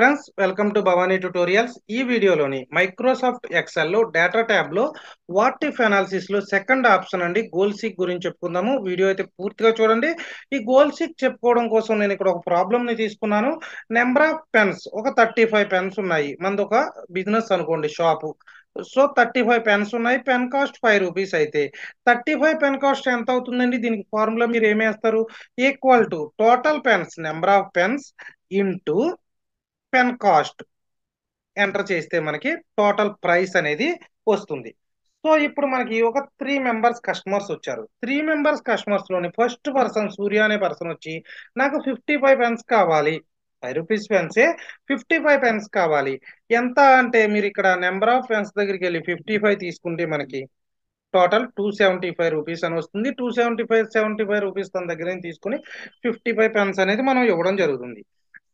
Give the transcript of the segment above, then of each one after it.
friends welcome to Bhavani tutorials ఈ వీడియోలోని Microsoft ఎక్సెల్లో డేటా ట్యాబ్లో వాట్ ఇఫ్ లో సెకండ్ ఆప్షన్ అండి గోల్ సిక్ గురించి చెప్పుకుందాము వీడియో అయితే పూర్తిగా చూడండి ఈ గోల్ సిక్ చెప్పుకోవడం కోసం నేను ఇక్కడ ఒక ప్రాబ్లమ్ని తీసుకున్నాను నెంబర్ ఆఫ్ పెన్స్ ఒక థర్టీ ఫైవ్ పెన్స్ ఉన్నాయి మనది ఒక బిజినెస్ అనుకోండి shop so thirty five pens ఉన్నాయి పెన్ కాస్ట్ ఫైవ్ రూపీస్ అయితే థర్టీ ఫైవ్ పెన్ కాస్ట్ ఎంత అవుతుందండి దీనికి ఫార్ములా మీరు ఏమేస్తారు equal to total pens number of pens into pen cost enter చేస్తే మనకి టోటల్ ప్రైస్ అనేది వస్తుంది సో ఇప్పుడు మనకి ఒక త్రీ మెంబర్స్ కస్టమర్స్ వచ్చారు త్రీ మెంబర్స్ కస్టమర్స్ లోని ఫస్ట్ పర్సన్ సూర్య అనే పర్సన్ వచ్చి నాకు ఫిఫ్టీ ఫైవ్ పెన్స్ కావాలి ఫైవ్ రూపీస్ పెన్సే ఫిఫ్టీ ఫైవ్ పెన్స్ కావాలి ఎంత అంటే మీరు ఇక్కడ నెంబర్ ఆఫ్ పెన్స్ దగ్గరికి వెళ్ళి ఫిఫ్టీ ఫైవ్ తీసుకుంటే మనకి total two seventy five rupees అని వస్తుంది two seventy five seventy five rupees తన దగ్గర తీసుకుని ఫిఫ్టీ ఫైవ్ పెన్స్ అనేది మనం ఇవ్వడం జరుగుతుంది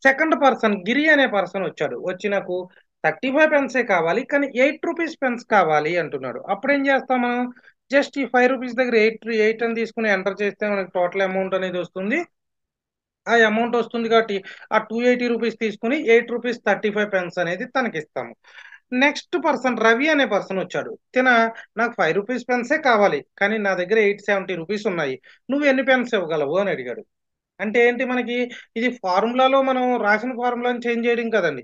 సెకండ్ పర్సన్ గిరి అనే పర్సన్ వచ్చాడు వచ్చి నాకు థర్టీ ఫైవ్ పెన్సే కావాలి కానీ ఎయిట్ రూపీస్ పెన్స్ కావాలి అంటున్నాడు అప్పుడు ఏం చేస్తాం మనం జస్ట్ ఈ ఫైవ్ రూపీస్ దగ్గర ఎయిట్ ఎయిట్ అని తీసుకుని ఎంటర్ చేస్తే మనకి టోటల్ అమౌంట్ అనేది వస్తుంది ఆ అమౌంట్ వస్తుంది కాబట్టి ఆ టూ ఎయిటీ రూపీస్ తీసుకుని eight rupees thirty five pens అనేది తనకి ఇస్తాము నెక్స్ట్ పర్సన్ రవి అనే పర్సన్ వచ్చాడు తిన నాకు ఫైవ్ రూపీస్ పెన్సే కావాలి కానీ నా దగ్గర ఎయిట్ సెవెంటీ రూపీస్ ఉన్నాయి నువ్వు ఎన్ని పెన్స్ ఇవ్వగలవు అని అడిగాడు అంటే ఏంటి మనకి ఇది ఫార్ములాలో మనం రాసిన ఫార్ములాని చేంజ్ చేయడం కదండి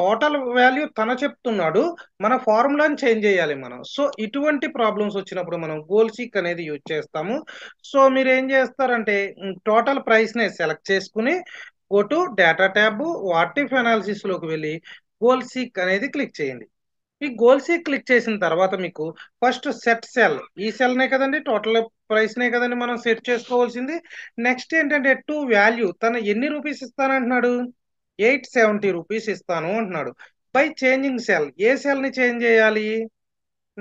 టోటల్ వాల్యూ తన చెప్తున్నాడు మన ఫార్ములాని చేంజ్ చేయాలి మనం సో ఇటువంటి ప్రాబ్లమ్స్ వచ్చినప్పుడు మనం గోల్ సీక్ అనేది యూజ్ చేస్తాము సో మీరు ఏం చేస్తారంటే టోటల్ ప్రైస్నే సెలెక్ట్ చేసుకుని go to data tab what if అనాలిసిస్లోకి వెళ్ళి గోల్ సీక్ అనేది క్లిక్ చేయండి ఈ గోల్స్ క్లిక్ చేసిన తర్వాత మీకు ఫస్ట్ సెట్ సెల్ ఈ సెల్నే కదండి టోటల్ ప్రైస్నే కదండి మనం సెట్ చేసుకోవాల్సింది నెక్స్ట్ ఏంటంటే టూ వాల్యూ తను ఎన్ని రూపీస్ ఇస్తానంటున్నాడు ఎయిట్ సెవెంటీ రూపీస్ ఇస్తాను అంటున్నాడు బై చేంజింగ్ సెల్ ఏ సెల్ని చేంజ్ చేయాలి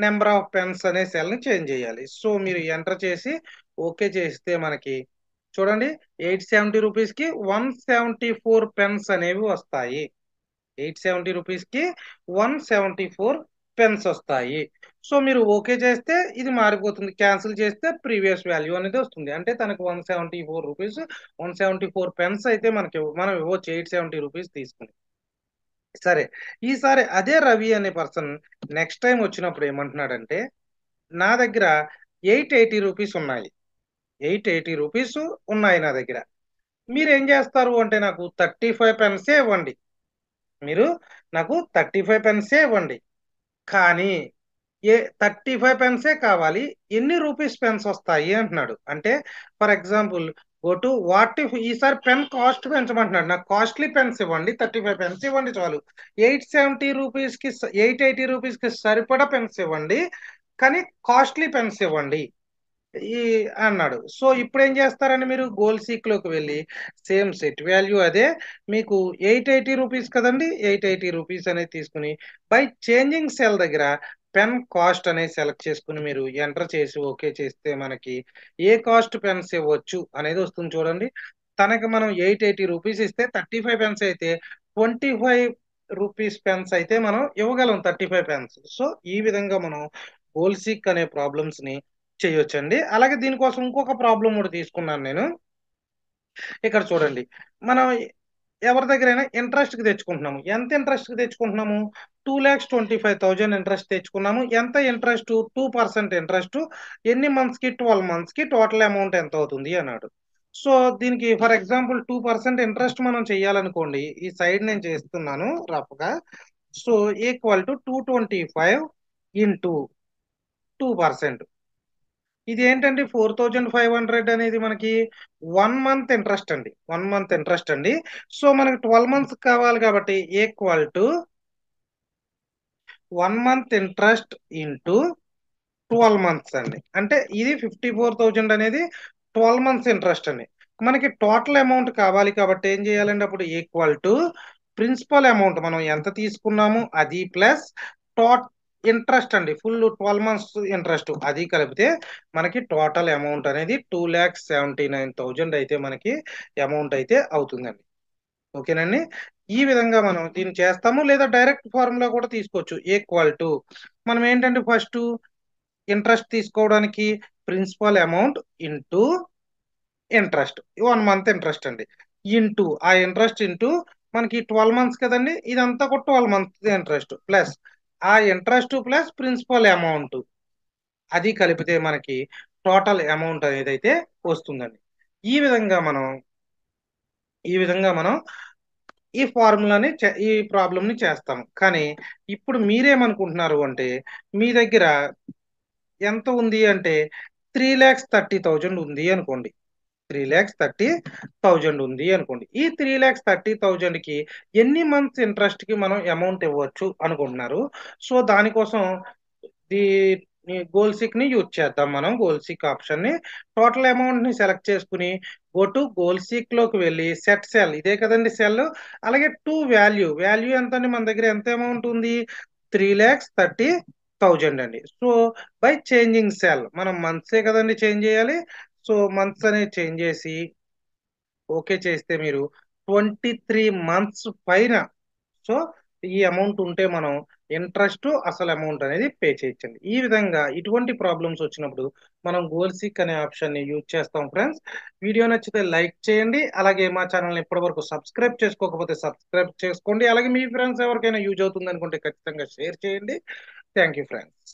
నెంబర్ ఆఫ్ పెన్స్ అనే సెల్ని చేంజ్ చేయాలి సో మీరు ఎంటర్ చేసి ఓకే చేస్తే మనకి చూడండి ఎయిట్ సెవెంటీ రూపీస్కి వన్ సెవెంటీ ఫోర్ పెన్స్ అనేవి వస్తాయి ఎయిట్ సెవెంటీ రూపీస్కి వన్ సెవెంటీ ఫోర్ పెన్స్ వస్తాయి సో మీరు ఓకే చేస్తే ఇది మారిపోతుంది క్యాన్సిల్ చేస్తే ప్రీవియస్ వాల్యూ అనేది వస్తుంది అంటే తనకు one seventy four rupees one seventy four pens అయితే మనకి మనం ఇవ్వచ్చు ఎయిట్ సెవెంటీ రూపీస్ తీసుకుని సరే ఈసారి అదే రవి అనే పర్సన్ నెక్స్ట్ టైం వచ్చినప్పుడు ఏమంటున్నాడంటే నా దగ్గర ఎయిట్ ఎయిటీ రూపీస్ ఉన్నాయి ఎయిట్ ఎయిటీ రూపీస్ ఉన్నాయి నా దగ్గర మీరు ఏం చేస్తారు అంటే నాకు థర్టీ ఫైవ్ పెన్సే ఇవ్వండి మీరు నాకు థర్టీ ఫైవ్ పెన్సే ఇవ్వండి కానీ ఏ థర్టీ ఫైవ్ పెన్సే కావాలి ఎన్ని రూపీస్ పెన్స్ వస్తాయి అంటున్నాడు అంటే for example go to what if ఈసారి పెన్ కాస్ట్ పెంచమంటున్నాడు నాకు కాస్ట్లీ పెన్స్ ఇవ్వండి థర్టీ ఫైవ్ పెన్స్ ఇవ్వండి చాలు ఎయిట్ సెవెంటీ రూపీస్కి ఎయిట్ ఎయిటీ రూపీస్కి సరిపడా పెన్స్ ఇవ్వండి కానీ కాస్ట్లీ పెన్స్ ఇవ్వండి ఈ అన్నాడు సో ఇప్పుడు ఏం చేస్తారని మీరు గోల్ సీక్ లోకి వెళ్ళి సేమ్ సెట్ వాల్యూ అదే మీకు ఎయిట్ ఎయిటీ రూపీస్ కదండి ఎయిట్ ఎయిటీ రూపీస్ అనేది తీసుకుని బై చేంజింగ్ సెల్ దగ్గర పెన్ కాస్ట్ అనేది సెలెక్ట్ చేసుకుని మీరు ఎంటర్ చేసి ఓకే చేస్తే మనకి ఏ కాస్ట్ పెన్స్ ఇవ్వచ్చు అనేది వస్తుంది చూడండి తనకి మనం ఎయిట్ ఎయిటీ రూపీస్ ఇస్తే థర్టీ ఫైవ్ పెన్స్ అయితే ట్వంటీ ఫైవ్ రూపీస్ పెన్స్ అయితే మనం ఇవ్వగలం థర్టీ ఫైవ్ పెన్స్ సో ఈ విధంగా మనం గోల్సిక్ అనే ప్రాబ్లమ్స్ ని చేయొచ్చండి అలాగే దీనికోసం ఇంకొక ప్రాబ్లం కూడా తీసుకున్నాను నేను ఇక్కడ చూడండి మనం ఎవరి దగ్గరైనా ఇంట్రెస్ట్కి తెచ్చుకుంటున్నాము ఎంత ఇంట్రెస్ట్కి తెచ్చుకుంటున్నాము two lakhs twenty five thousand interest తెచ్చుకున్నాము ఎంత ఇంట్రెస్ట్ టూ పర్సెంట్ ఇంట్రెస్ట్ ఎన్ని మంత్స్కి ట్వెల్వ్ మంత్స్కి టోటల్ అమౌంట్ ఎంత అవుతుంది అన్నాడు సో దీనికి for example two percent interest మనం చేయాలనుకోండి ఈ సైడ్ నేను చేస్తున్నాను రఫ్గా so equal to two twenty five into two percent ఇది ఏంటండి ఫోర్ థౌజండ్ ఫైవ్ హండ్రెడ్ అనేది మనకి వన్ మంత్ ఇంట్రెస్ట్ అండి వన్ మంత్ ఇంట్రెస్ట్ అండి సో మనకి ట్వెల్వ్ మంత్స్ కావాలి కాబట్టి equal to one month interest into twelve months అండి అంటే ఇది ఫిఫ్టీ ఫోర్ థౌజండ్ అనేది ట్వెల్వ్ మంత్స్ ఇంట్రెస్ట్ అండి మనకి టోటల్ అమౌంట్ కావాలి కాబట్టి ఏం చేయాలండి అప్పుడు ఈక్వల్ టు ప్రిన్సిపల్ అమౌంట్ మనం ఎంత తీసుకున్నాము అది ప్లస్ టోట్ ఇంట్రెస్ట్ అండి ఫుల్ ట్వెల్వ్ మంత్స్ ఇంట్రెస్ట్ అది కలిపితే మనకి టోటల్ అమౌంట్ అనేది two lakhs seventy nine thousand అయితే మనకి అమౌంట్ అయితే అవుతుందండి ఓకేనండి ఈ విధంగా మనం దీన్ని చేస్తాము లేదా డైరెక్ట్ ఫార్ములా కూడా తీసుకోవచ్చు ఈక్వల్ టు మనం ఏంటంటే ఫస్ట్ ఇంట్రెస్ట్ తీసుకోవడానికి principal amount into interest one month interest అండి ఇంటూ ఆ ఇంట్రెస్ట్ ఇంటూ మనకి ట్వెల్వ్ మంత్స్ కదండి ఇదంతా కూడా ట్వెల్వ్ మంత్ ఇంట్రెస్ట్ ప్లస్ ఆ ఇంట్రెస్ట్ ప్లస్ ప్రిన్సిపల్ అమౌంట్ అది కలిపితే మనకి టోటల్ అమౌంట్ అనేది అయితే వస్తుందండి ఈ విధంగా మనం ఈ విధంగా మనం ఈ ఫార్ములాని ఈ ప్రాబ్లంని చేస్తాం కానీ ఇప్పుడు మీరేమనుకుంటున్నారు అంటే మీ దగ్గర ఎంత ఉంది అంటే త్రీ ల్యాక్స్ థర్టీ థౌజండ్ ఉంది అనుకోండి త్రీ ల్యాక్స్ థర్టీ థౌజండ్ ఉంది అనుకోండి ఈ త్రీ ల్యాక్స్ థర్టీ థౌజండ్కి ఎన్ని మంత్స్ ఇంట్రెస్ట్కి మనం అమౌంట్ ఇవ్వచ్చు అనుకుంటున్నారు సో దానికోసం దీ గోల్ సిక్ ని యూజ్ చేద్దాం మనం గోల్ సిక్ ఆప్షన్ ని టోటల్ అమౌంట్ ని సెలెక్ట్ చేసుకుని గో టు గోల్ సిక్ లోకి వెళ్ళి సెట్ సెల్ ఇదే కదండి సెల్ అలాగే టూ వాల్యూ వాల్యూ ఎంత అండి మన దగ్గర ఎంత అమౌంట్ ఉంది త్రీ ల్యాక్స్ థర్టీ థౌజండ్ అండి సో బై చేంజింగ్ సెల్ మనం మంత్సే కదండి చేంజ్ చేయాలి సో మంత్స్ అనేది చేంజ్ చేసి ఓకే చేస్తే మీరు ట్వంటీ త్రీ మంత్స్ పైన సో ఈ అమౌంట్ ఉంటే మనం ఇంట్రెస్ట్ అసలు అమౌంట్ అనేది పే చేయించండి ఈ విధంగా ఇటువంటి ప్రాబ్లమ్స్ వచ్చినప్పుడు మనం గోల్ సిక్ అనే ఆప్షన్ని యూజ్ చేస్తాం ఫ్రెండ్స్ వీడియో నచ్చితే లైక్ చేయండి అలాగే మా ఛానల్ని ఇప్పటివరకు సబ్స్క్రైబ్ చేసుకోకపోతే సబ్స్క్రైబ్ చేసుకోండి అలాగే మీ ఫ్రెండ్స్ ఎవరికైనా యూజ్ అవుతుంది అనుకుంటే ఖచ్చితంగా షేర్ చేయండి థ్యాంక్ ఫ్రెండ్స్